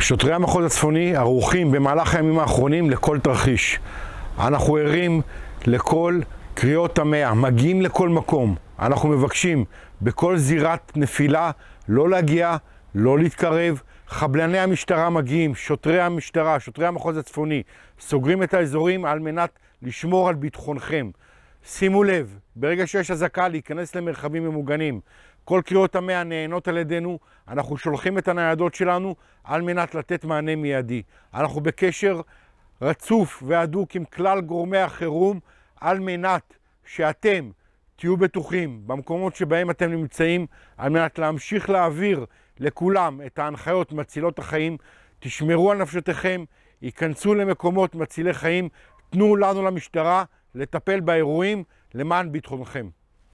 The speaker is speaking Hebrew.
שוטרי המחוז הצפוני ערוכים במהלך הימים האחרונים לכל תרחיש. אנחנו ערים לכל קריאות המאה, מגיעים לכל מקום. אנחנו מבקשים בכל זירת נפילה לא להגיע, לא להתקרב. חבלני המשטרה מגיעים, שוטרי המשטרה, שוטרי המחוז הצפוני, סוגרים את האזורים על מנת לשמור על ביטחונכם. שימו לב, ברגע שיש אזעקה להיכנס למרחבים ממוגנים, כל קריאות המאה נהנות על ידינו, אנחנו שולחים את הניידות שלנו על מנת לתת מענה מיידי. אנחנו בקשר רצוף והדוק עם כלל גורמי החירום על מנת שאתם תהיו בטוחים במקומות שבהם אתם נמצאים, על מנת להמשיך להעביר לכולם את ההנחיות מצילות החיים. תשמרו על נפשותיכם, היכנסו למקומות מצילי חיים, תנו לנו למשטרה לטפל באירועים למען ביטחונכם.